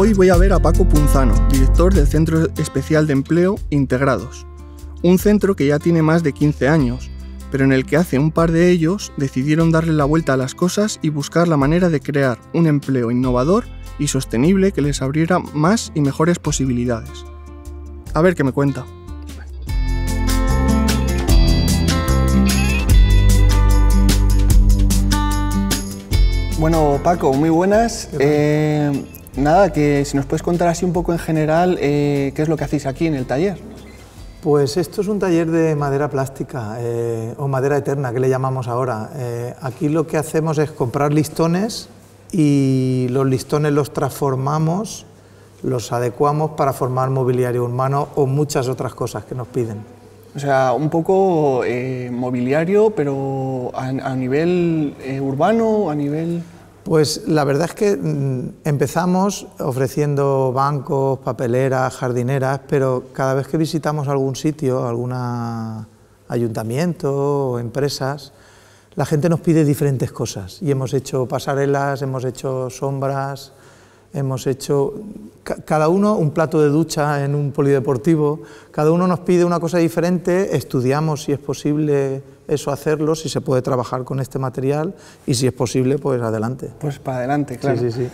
Hoy voy a ver a Paco Punzano, director del Centro Especial de Empleo Integrados, un centro que ya tiene más de 15 años, pero en el que hace un par de ellos decidieron darle la vuelta a las cosas y buscar la manera de crear un empleo innovador y sostenible que les abriera más y mejores posibilidades. A ver qué me cuenta. Bueno, Paco, muy buenas. Nada, que si nos puedes contar así un poco en general eh, qué es lo que hacéis aquí en el taller. Pues esto es un taller de madera plástica eh, o madera eterna, que le llamamos ahora. Eh, aquí lo que hacemos es comprar listones y los listones los transformamos, los adecuamos para formar mobiliario urbano o muchas otras cosas que nos piden. O sea, un poco mobiliario, pero a, a nivel urbano, a nivel... Pues la verdad es que mm, empezamos ofreciendo bancos, papeleras, jardineras, pero cada vez que visitamos algún sitio, algún ayuntamiento o empresas, la gente nos pide diferentes cosas y hemos hecho pasarelas, hemos hecho sombras, hemos hecho cada uno un plato de ducha en un polideportivo, cada uno nos pide una cosa diferente, estudiamos si es posible eso hacerlo, si se puede trabajar con este material y si es posible, pues adelante. Pues para adelante, claro. Sí, sí, sí.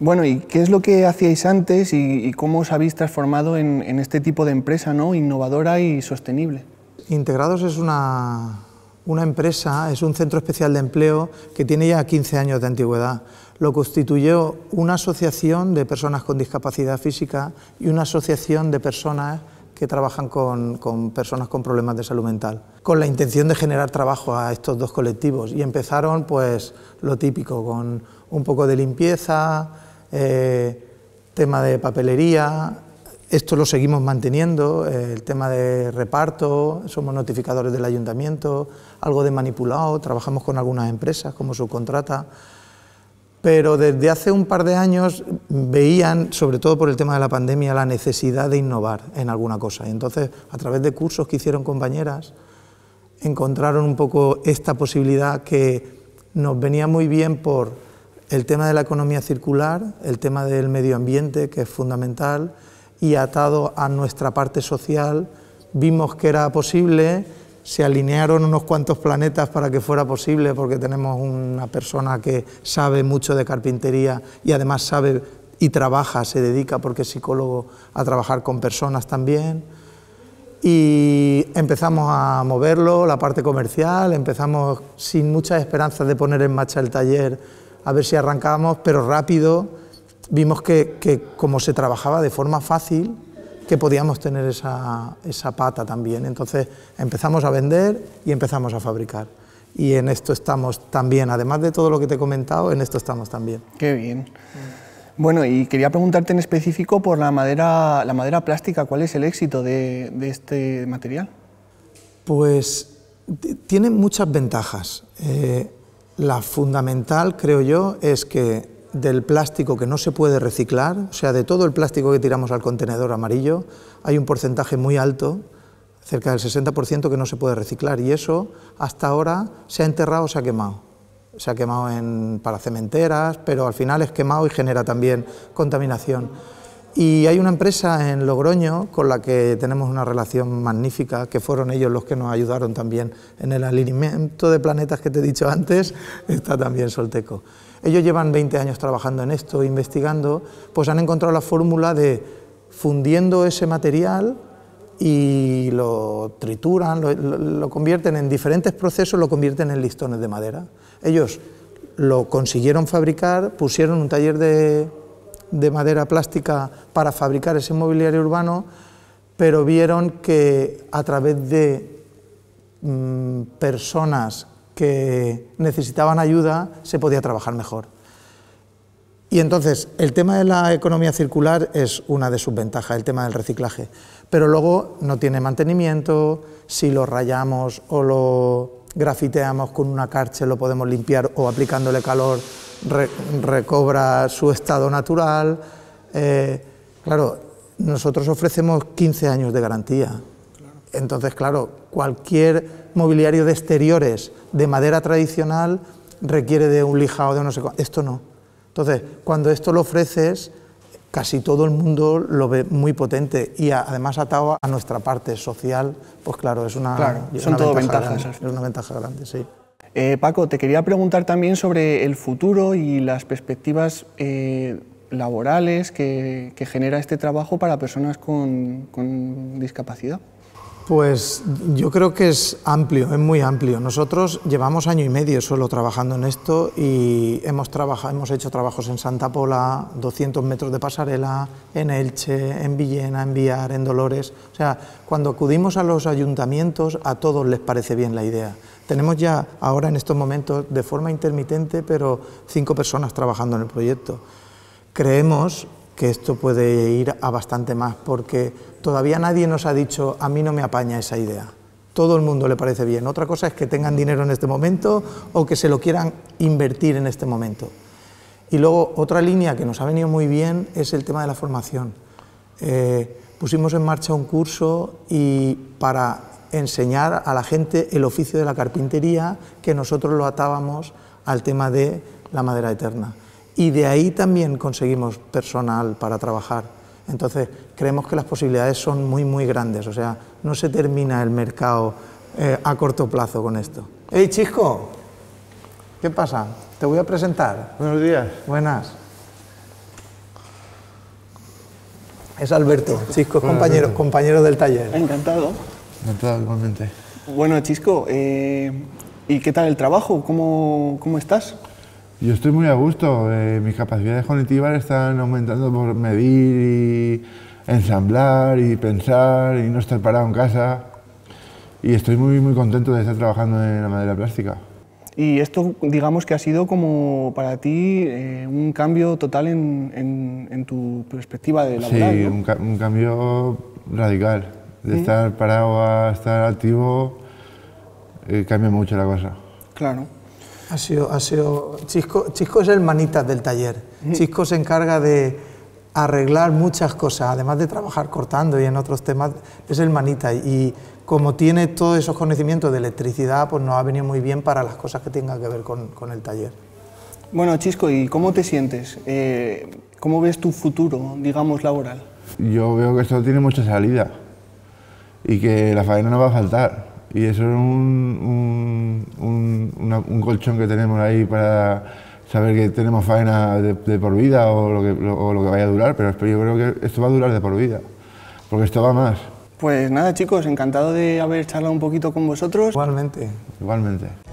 Bueno, ¿y qué es lo que hacíais antes y, cómo os habéis transformado en, en, este tipo de empresa ¿no? innovadora y sostenible? Integrados es una, una empresa, es un centro especial de empleo que tiene ya 15 años de antigüedad. Lo constituyó una asociación de personas con discapacidad física y una asociación de personas que trabajan con, personas con problemas de salud mental, con la intención de generar trabajo a estos dos colectivos. Y empezaron, pues, lo típico, con un poco de limpieza, eh, tema de papelería, esto lo seguimos manteniendo, eh, el tema de reparto, somos notificadores del ayuntamiento, algo de manipulado, trabajamos con algunas empresas como subcontrata, pero desde hace un par de años veían, sobre todo por el tema de la pandemia, la necesidad de innovar en alguna cosa. Y entonces, a través de cursos que hicieron compañeras, encontraron un poco esta posibilidad que nos venía muy bien por el tema de la economía circular, el tema del medio ambiente, que es fundamental, y atado a nuestra parte social, vimos que era posible, se alinearon unos cuantos planetas para que fuera posible, porque tenemos una persona que sabe mucho de carpintería y además sabe y trabaja, se dedica, porque es psicólogo, a trabajar con personas también. Y empezamos a moverlo, la parte comercial, empezamos sin muchas esperanzas de poner en marcha el taller, a ver si arrancábamos, pero rápido vimos que, como se trabajaba de forma fácil, que podíamos tener esa, pata también. Entonces empezamos a vender y empezamos a fabricar. Y en esto estamos también, además de todo lo que te he comentado, en esto estamos también. Qué bien. Bueno, y quería preguntarte en específico por la madera, la madera plástica, ¿cuál es el éxito de, este material? Pues tiene muchas ventajas. Eh, la fundamental, creo yo, es que del plástico que no se puede reciclar, o sea, de todo el plástico que tiramos al contenedor amarillo, hay un porcentaje muy alto, cerca del 60% que no se puede reciclar y eso hasta ahora se ha enterrado o se ha quemado. Se ha quemado para cementeras, pero al final es quemado y genera también contaminación. Y hay una empresa en Logroño con la que tenemos una relación magnífica, que fueron ellos los que nos ayudaron también en el alineamiento de planetas que te he dicho antes, está también Solteco. Ellos llevan 20 años trabajando en esto, investigando, pues han encontrado la fórmula de fundiendo ese material y lo trituran, lo, convierten en diferentes procesos, lo convierten en listones de madera. Ellos lo consiguieron fabricar, pusieron un taller de, madera plástica para fabricar ese mobiliario urbano, pero vieron que a través de mm, personas que necesitaban ayuda, se podía trabajar mejor. Y entonces, el tema de la economía circular es una de sus ventajas, el tema del reciclaje. Pero luego no tiene mantenimiento, si lo rayamos o lo grafiteamos con una carche lo podemos limpiar o aplicándole calor recobra su estado natural. Eh, claro, nosotros ofrecemos 15 años de garantía. Entonces, claro, cualquier mobiliario de exteriores de madera tradicional requiere de un lijado, de no sé Esto no. Entonces, cuando esto lo ofreces, casi todo el mundo lo ve muy potente y además atado a nuestra parte social, pues claro, es una, son ventaja ventajas. Grande, es una ventaja grande, sí. Eh, Paco, te quería preguntar también sobre el futuro y las perspectivas eh, laborales que, genera este trabajo para personas con discapacidad. Pues yo creo que es amplio, es muy amplio. Nosotros llevamos año y medio solo trabajando en esto y hemos, trabajado, hemos hecho trabajos en Santa Pola, 200 metros de pasarela, en Elche, en Villena, en Villar, en Dolores. O sea, cuando acudimos a los ayuntamientos a todos les parece bien la idea. Tenemos ya ahora en estos momentos, de forma intermitente, pero cinco personas trabajando en el proyecto. Creemos que esto puede ir a bastante más, porque todavía nadie nos ha dicho, a mí no me apaña esa idea. Todo el mundo le parece bien. Otra cosa es que tengan dinero en este momento o que se lo quieran invertir en este momento. Y luego otra línea que nos ha venido muy bien es el tema de la formación. Eh, pusimos en marcha un curso y para enseñar a la gente el oficio de la carpintería que nosotros lo atábamos al tema de la madera eterna y de ahí también conseguimos personal para trabajar. Entonces, creemos que las posibilidades son muy, muy grandes, o sea, no se termina el mercado eh, a corto plazo con esto. ¡Hey, Chisco! ¿Qué pasa? Te voy a presentar. Buenos días. Buenas. Es Alberto, Chisco, compañeros compañero, del taller. Encantado. Encantado, igualmente. Bueno, Chisco, eh, ¿y qué tal el trabajo? ¿Cómo, cómo estás? Yo estoy muy a gusto. Eh, mis capacidades cognitivas están aumentando por medir y ensamblar y pensar y no estar parado en casa. Y estoy muy, muy contento de estar trabajando en la madera plástica. Y esto, digamos que ha sido como para ti eh, un cambio total en, en, tu perspectiva de laboral, Sí, un, un, cambio radical. De estar parado a estar activo, eh, cambia mucho la cosa. Claro. Ha sido, ha sido Chisco, Chisco es el manita del taller. Chisco se encarga de arreglar muchas cosas, además de trabajar cortando y en otros temas, es el manita. Y como tiene todos esos conocimientos de electricidad, pues nos ha venido muy bien para las cosas que tengan que ver con, el taller. Bueno, Chisco, ¿y cómo te sientes? Eh, ¿Cómo ves tu futuro, digamos, laboral? Yo veo que esto tiene mucha salida y que la faena no va a faltar y eso es un, un, colchón que tenemos ahí para saber que tenemos faena de, por vida o lo, que, o lo, que, vaya a durar, pero yo creo que esto va a durar de por vida, porque esto va más. Pues nada chicos, encantado de haber charlado un poquito con vosotros. Igualmente. Igualmente.